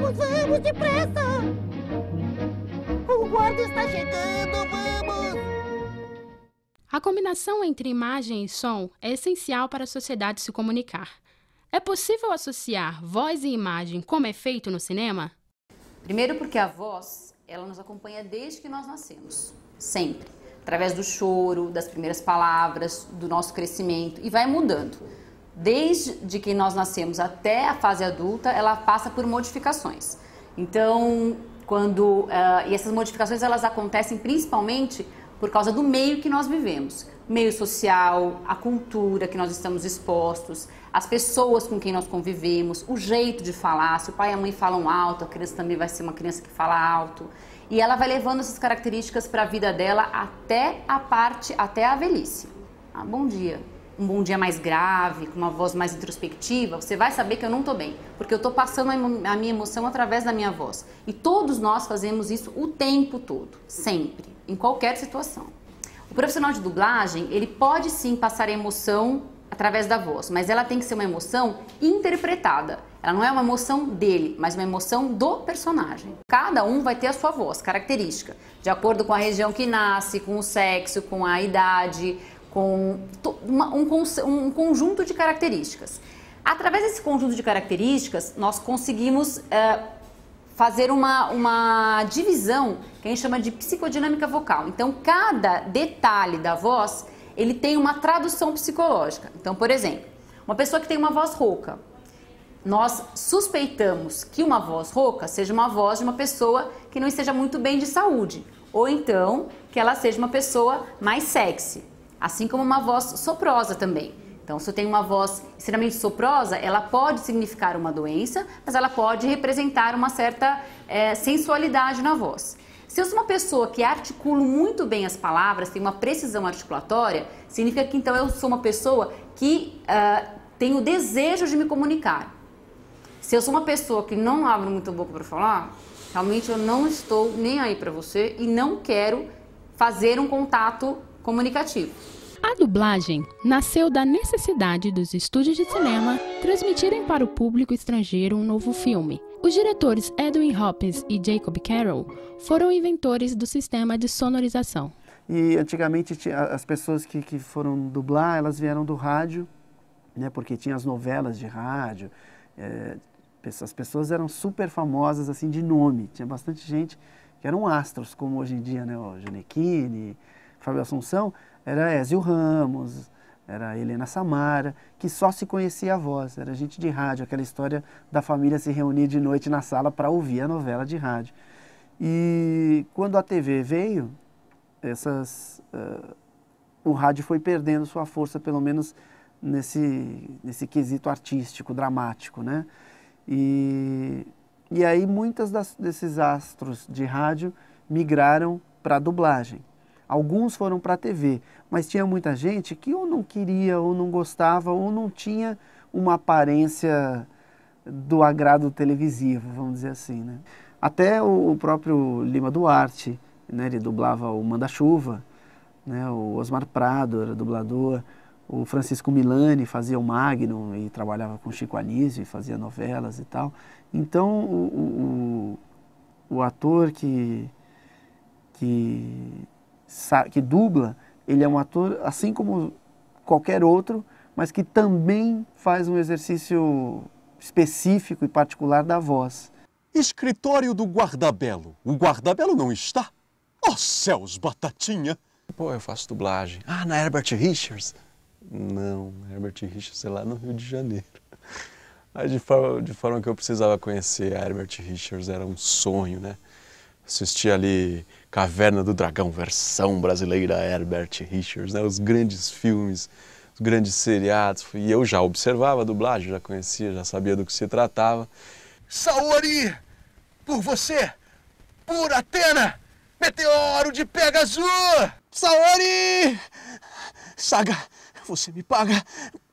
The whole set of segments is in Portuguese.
Vamos, vamos, depressa! O guarda está chegando, vamos! A combinação entre imagem e som é essencial para a sociedade se comunicar. É possível associar voz e imagem como é feito no cinema? Primeiro porque a voz, ela nos acompanha desde que nós nascemos, sempre, através do choro, das primeiras palavras, do nosso crescimento e vai mudando desde que nós nascemos até a fase adulta, ela passa por modificações. Então, quando uh, e essas modificações elas acontecem principalmente por causa do meio que nós vivemos, meio social, a cultura que nós estamos expostos, as pessoas com quem nós convivemos, o jeito de falar, se o pai e a mãe falam alto, a criança também vai ser uma criança que fala alto, e ela vai levando essas características para a vida dela até a parte até a velhice. Ah, bom dia um bom dia mais grave, com uma voz mais introspectiva, você vai saber que eu não estou bem, porque eu estou passando a minha emoção através da minha voz. E todos nós fazemos isso o tempo todo, sempre, em qualquer situação. O profissional de dublagem, ele pode sim passar a emoção através da voz, mas ela tem que ser uma emoção interpretada. Ela não é uma emoção dele, mas uma emoção do personagem. Cada um vai ter a sua voz característica, de acordo com a região que nasce, com o sexo, com a idade, com uma, um, um conjunto de características. Através desse conjunto de características, nós conseguimos eh, fazer uma, uma divisão que a gente chama de psicodinâmica vocal. Então, cada detalhe da voz ele tem uma tradução psicológica. Então, por exemplo, uma pessoa que tem uma voz rouca, nós suspeitamos que uma voz rouca seja uma voz de uma pessoa que não esteja muito bem de saúde, ou então que ela seja uma pessoa mais sexy assim como uma voz soprosa também. Então, se eu tenho uma voz extremamente soprosa, ela pode significar uma doença, mas ela pode representar uma certa é, sensualidade na voz. Se eu sou uma pessoa que articula muito bem as palavras, tem uma precisão articulatória, significa que então eu sou uma pessoa que uh, ah, tem o desejo de me comunicar. Se eu sou uma pessoa que não abre muito a boca para falar, realmente eu não estou nem aí para você e não quero fazer um contato comunicativo. A dublagem nasceu da necessidade dos estúdios de cinema transmitirem para o público estrangeiro um novo filme. Os diretores Edwin Hopkins e Jacob Carroll foram inventores do sistema de sonorização. E antigamente as pessoas que, que foram dublar, elas vieram do rádio, né, porque tinha as novelas de rádio. É, as pessoas eram super famosas assim de nome. Tinha bastante gente que eram astros, como hoje em dia, né, o Giannichini, Fábio Assunção, era Ézio Ramos, era Helena Samara, que só se conhecia a voz, era gente de rádio, aquela história da família se reunir de noite na sala para ouvir a novela de rádio. E quando a TV veio, essas, uh, o rádio foi perdendo sua força, pelo menos nesse, nesse quesito artístico, dramático, né? E, e aí muitas das, desses astros de rádio migraram para a dublagem. Alguns foram para a TV, mas tinha muita gente que ou não queria, ou não gostava, ou não tinha uma aparência do agrado televisivo, vamos dizer assim. Né? Até o próprio Lima Duarte, né, ele dublava o Manda-Chuva, né, o Osmar Prado era dublador, o Francisco Milani fazia o Magnum e trabalhava com Chico Anísio e fazia novelas e tal. Então o, o, o ator que, que que dubla, ele é um ator assim como qualquer outro, mas que também faz um exercício específico e particular da voz. Escritório do Guardabelo. O Guardabelo não está? Oh céus, batatinha! Pô, eu faço dublagem. Ah, na Herbert Richards? Não, Herbert Richards é lá no Rio de Janeiro. Mas de forma, de forma que eu precisava conhecer a Herbert Richards era um sonho, né? Assisti ali Caverna do Dragão, versão brasileira, Herbert Richards, né? os grandes filmes, os grandes seriados. E eu já observava a dublagem, já conhecia, já sabia do que se tratava. Saori, por você, por Atena, meteoro de Pegasus! Saori! Saga, você me paga!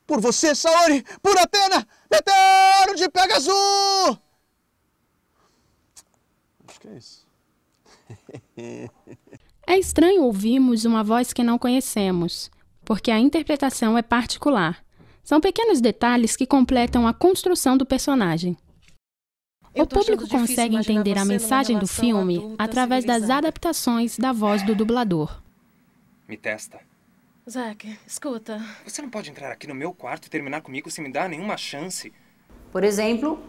Por você, Saori! Por Atena! Meteoro de Pegasus! Acho que é isso. É estranho ouvirmos uma voz que não conhecemos, porque a interpretação é particular. São pequenos detalhes que completam a construção do personagem. o público consegue entender a mensagem do filme através das adaptações da voz do dublador. Me testa. Zack, escuta. Você não pode entrar aqui no meu quarto e terminar comigo sem me dar nenhuma chance. Por exemplo,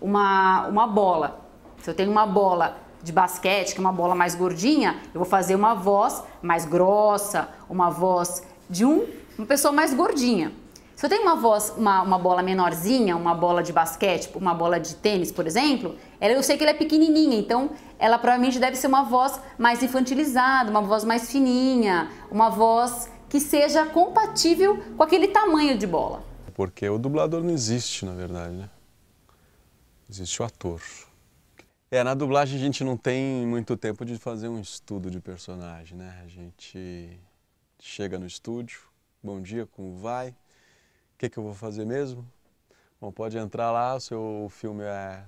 uma, uma bola. Se eu tenho uma bola de basquete, que é uma bola mais gordinha, eu vou fazer uma voz mais grossa, uma voz de um, uma pessoa mais gordinha. Se eu tenho uma voz, uma, uma bola menorzinha, uma bola de basquete, tipo, uma bola de tênis, por exemplo, ela, eu sei que ela é pequenininha, então ela provavelmente deve ser uma voz mais infantilizada, uma voz mais fininha, uma voz que seja compatível com aquele tamanho de bola. Porque o dublador não existe, na verdade, né? Existe o ator. É, na dublagem a gente não tem muito tempo de fazer um estudo de personagem, né? A gente chega no estúdio, bom dia, como vai? O que, que eu vou fazer mesmo? Bom, pode entrar lá, o seu filme é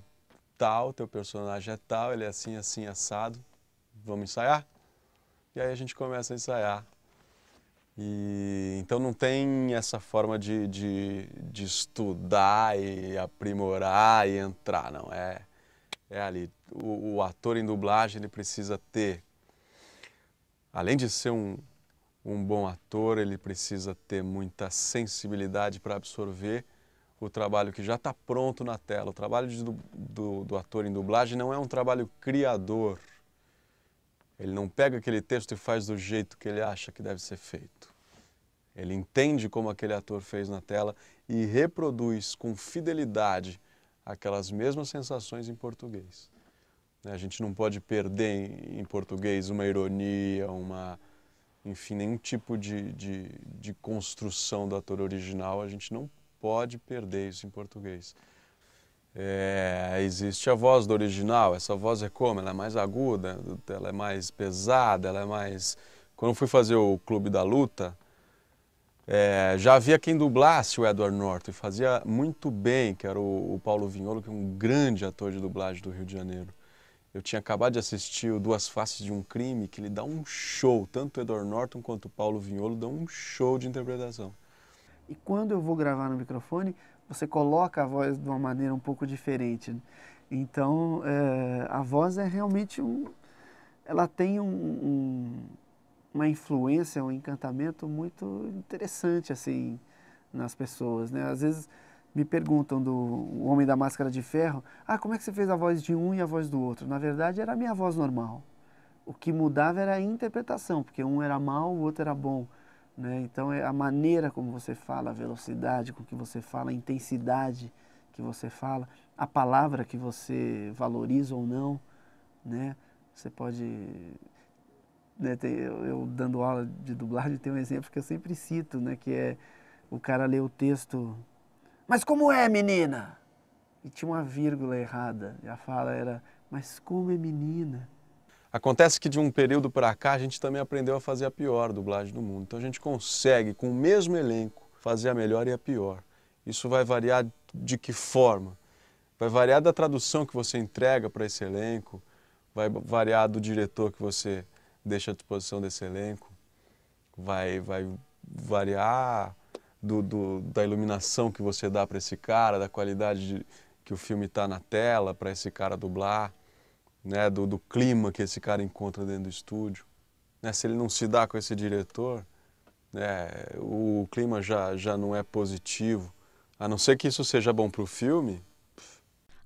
tal, teu personagem é tal, ele é assim, assim, assado, vamos ensaiar? E aí a gente começa a ensaiar. E, então não tem essa forma de, de, de estudar e aprimorar e entrar, não. É, é ali. O, o, ator em dublagem ele precisa ter, além de ser um, um bom ator, ele precisa ter muita sensibilidade para absorver o trabalho que já está pronto na tela. O trabalho de, do, do ator em dublagem não é um trabalho criador. Ele não pega aquele texto e faz do jeito que ele acha que deve ser feito. Ele entende como aquele ator fez na tela e reproduz com fidelidade aquelas mesmas sensações em português. Né? A gente não pode perder em português uma ironia, uma, enfim, nenhum tipo de, de, de construção do ator original, a gente não pode perder isso em português. É, existe a voz do original, essa voz é como? Ela é mais aguda, ela é mais pesada, ela é mais... Quando eu fui fazer o Clube da Luta, é, já havia quem dublasse o Edward Norton e fazia muito bem, que era o, o, Paulo Vinholo, que é um grande ator de dublagem do Rio de Janeiro. Eu tinha acabado de assistir o Duas Faces de um Crime, que ele dá um show, tanto o Edward Norton quanto o Paulo Vinholo dão um show de interpretação. E quando eu vou gravar no microfone, você coloca a voz de uma maneira um pouco diferente. Né? Então, é, a voz é realmente um... Ela tem um, um uma influência, um encantamento muito interessante assim nas pessoas, né? Às vezes me perguntam do Homem da Máscara de Ferro, ah, como é que você fez a voz de um e a voz do outro? Na verdade, era a minha voz normal. O que mudava era a interpretação, porque um era mal, o outro era bom. Né? Então, é a maneira como você fala, a velocidade com que você fala, a intensidade que você fala, a palavra que você valoriza ou não. Né? Você pode né, tem, eu, eu, dando aula de dublagem, tem um exemplo que eu sempre cito, né, que é o cara lê o texto, mas como é, menina? E tinha uma vírgula errada, e a fala era, mas como é, menina? Acontece que de um período para cá a gente também aprendeu a fazer a pior dublagem do mundo. Então a gente consegue, com o mesmo elenco, fazer a melhor e a pior. Isso vai variar de que forma? Vai variar da tradução que você entrega para esse elenco, vai variar do diretor que você deixa à disposição desse elenco vai, vai variar do, do da iluminação que você dá para esse cara, da qualidade de, que o filme está na tela para esse cara dublar, né, do, do clima que esse cara encontra dentro do estúdio. Né, se ele não se dá com esse diretor, né, o clima já, já não é positivo. A não ser que isso seja bom para o filme,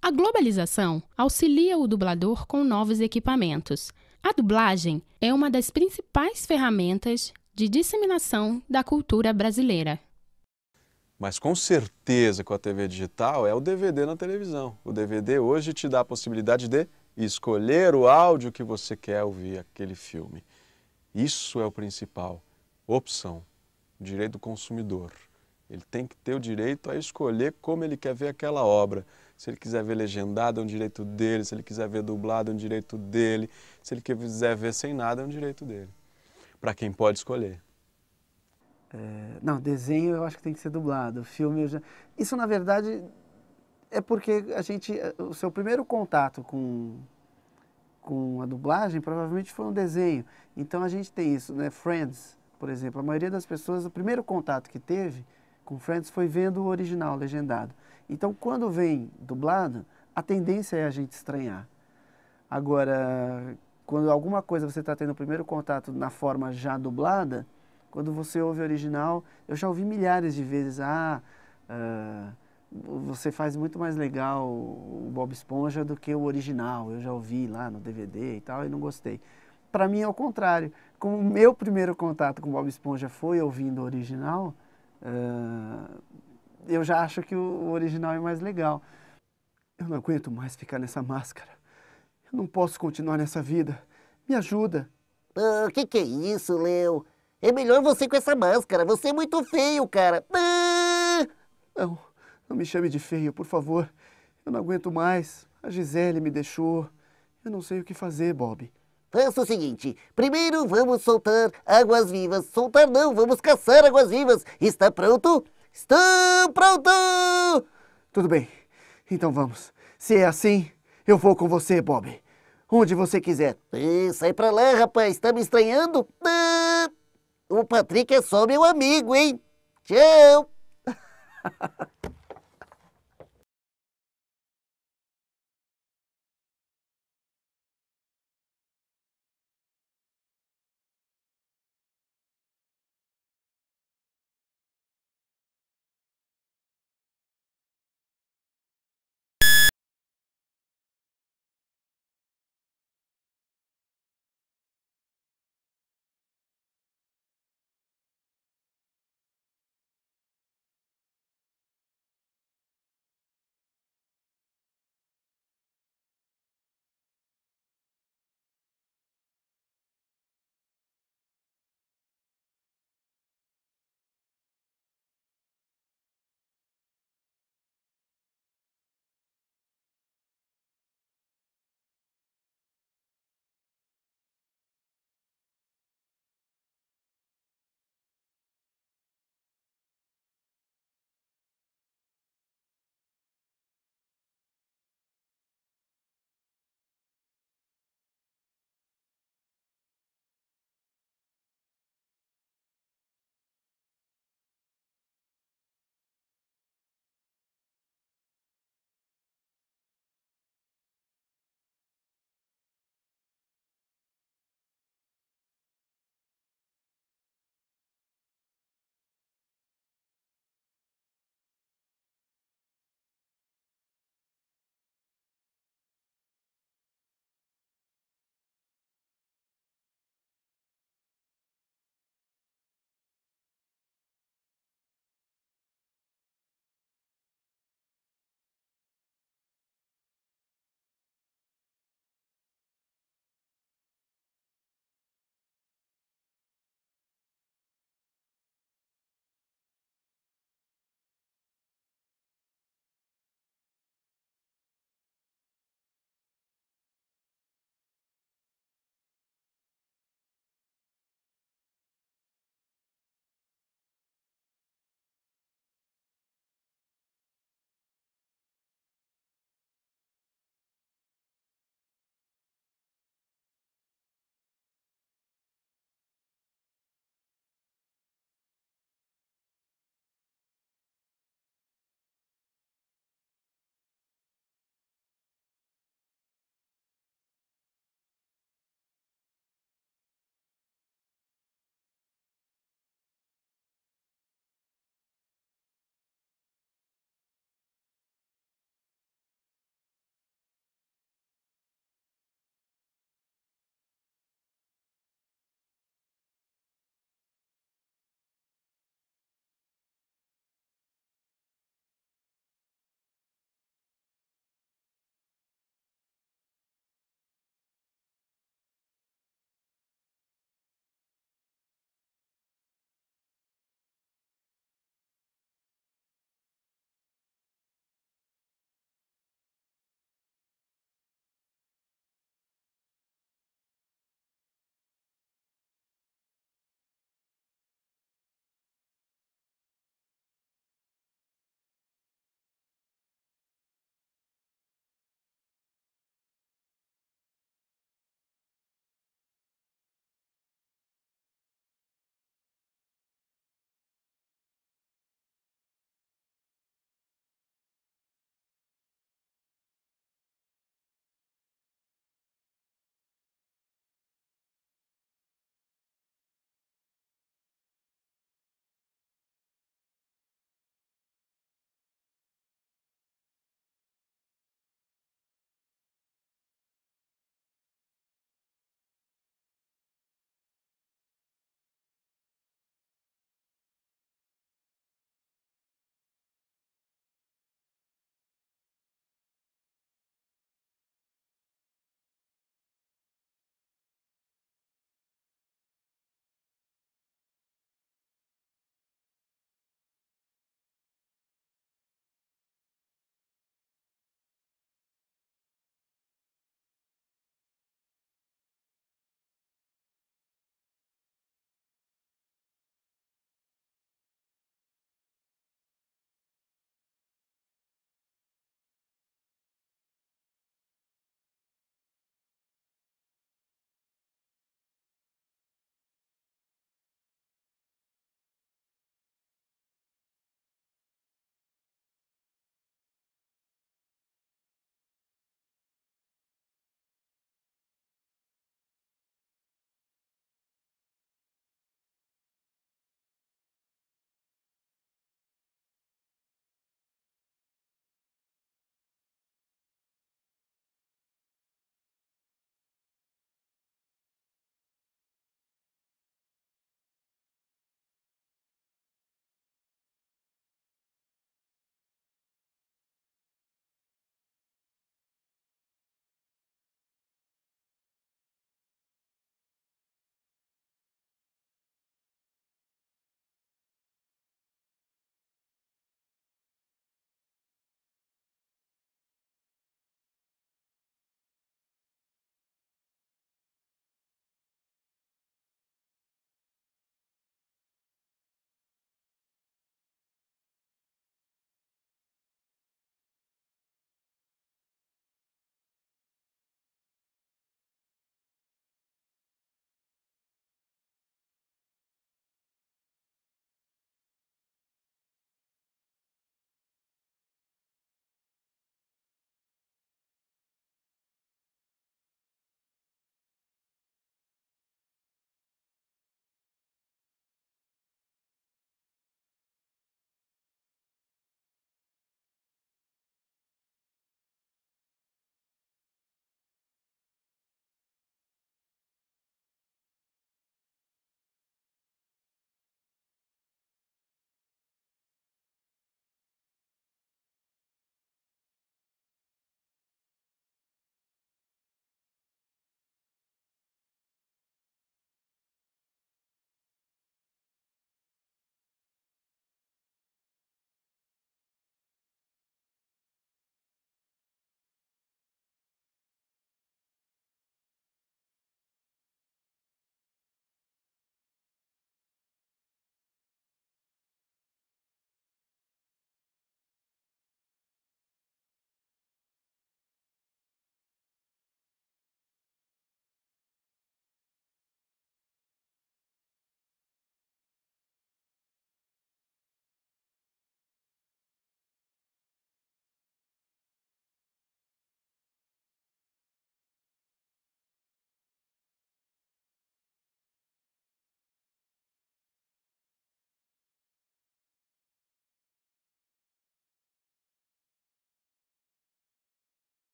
a globalização auxilia o dublador com novos equipamentos. A dublagem é uma das principais ferramentas de disseminação da cultura brasileira. Mas com certeza com a TV digital é o DVD na televisão. O DVD hoje te dá a possibilidade de escolher o áudio que você quer ouvir aquele filme. Isso é o principal. Opção. Direito do consumidor. Ele tem que ter o direito a escolher como ele quer ver aquela obra. Se ele quiser ver legendado, é um direito dele. Se ele quiser ver dublado, é um direito dele. Se ele quiser ver sem nada, é um direito dele. Para quem pode escolher. É, não, desenho eu acho que tem que ser dublado. Filme eu já... Isso, na verdade, é porque a gente... Eh, o seu primeiro contato com, com a dublagem provavelmente foi um desenho. Então a gente tem isso, né? Friends, por exemplo. A maioria das pessoas, o primeiro contato que teve com Friends foi vendo o original legendado. Então, quando vem dublado, a tendência é a gente estranhar. Agora, quando alguma coisa você está tendo o primeiro contato na forma já dublada, quando você ouve o original, eu já ouvi milhares de vezes, ah, uh, você faz muito mais legal o Bob Esponja do que o original, eu já ouvi lá no DVD e tal e não gostei. Para mim é o contrário, como o meu primeiro contato com o Bob Esponja foi ouvindo o original, Uh, eu já acho que o original é mais legal. Eu não aguento mais ficar nessa máscara. Eu não posso continuar nessa vida. Me ajuda. O oh, ah, que, que é isso, Leo? É melhor você com essa máscara. Você é muito feio, cara. Ah! Não, não me chame de feio, por favor. Eu não aguento mais. A Gisele me deixou. Eu não sei o que fazer, Bob. Faça o seguinte, primeiro vamos soltar águas vivas. Soltar não, vamos caçar águas vivas. Está pronto? Estou pronto! Tudo bem, então vamos. Se é assim, eu vou com você, Bob. Onde você quiser. sai pra lá, rapaz. Está me estranhando? Ah, o Patrick é só meu amigo, hein? Tchau!